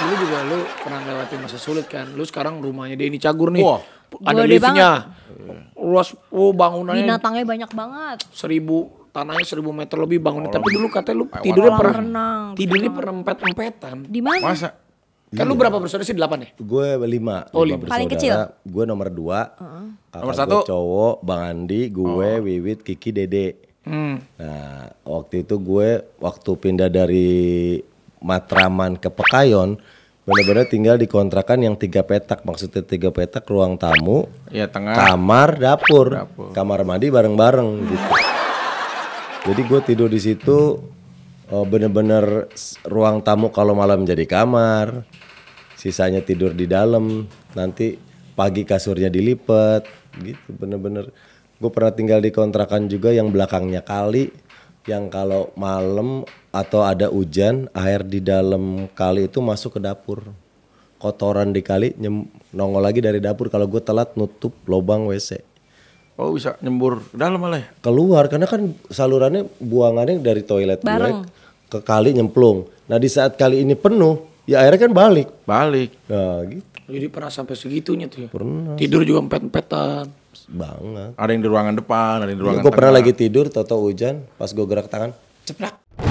dulu juga lu pernah lewatin masa sulit kan. Lu sekarang rumahnya Denny Cagur nih. Wah. Ada liftnya. Luas, oh bangunannya. Binatangnya banyak banget. Seribu tanahnya seribu meter lebih bangun. Oh, Tapi dulu katanya lu tidurnya pernah renang, tidurnya pernah empet empetan. Di mana? Masa? Kan lu iya. berapa bersaudara sih? Delapan ya? Gue lima. Oh lima. Paling kecil? Gue nomor dua. Uh -huh. Nomor satu? cowok, Bang Andi, gue, oh. Wiwit, Kiki, Dede. Hmm. Nah waktu itu gue waktu pindah dari Matraman ke Pekayon benar-benar tinggal di kontrakan yang tiga petak maksudnya tiga petak ruang tamu ya tengah kamar dapur, dapur. kamar mandi bareng-bareng gitu jadi gue tidur di situ eh, bener-bener ruang tamu kalau malam jadi kamar sisanya tidur di dalam nanti pagi kasurnya dilipet, gitu bener-bener gue pernah tinggal di kontrakan juga yang belakangnya kali yang kalau malam atau ada hujan air di dalam kali itu masuk ke dapur kotoran di kali nyem, nongol lagi dari dapur kalau gue telat nutup lubang WC oh bisa nyembur dalam malah ya? keluar karena kan salurannya buangannya dari toilet Bareng. ke kali nyemplung nah di saat kali ini penuh ya airnya kan balik balik nah gitu jadi pernah sampai segitunya tuh ya. Pernah. Tidur juga empet-empetan. Banget. Ada yang di ruangan depan, ada yang di ruangan ya, gue tengah. pernah lagi tidur, toto hujan, pas gue gerak tangan, ceplak.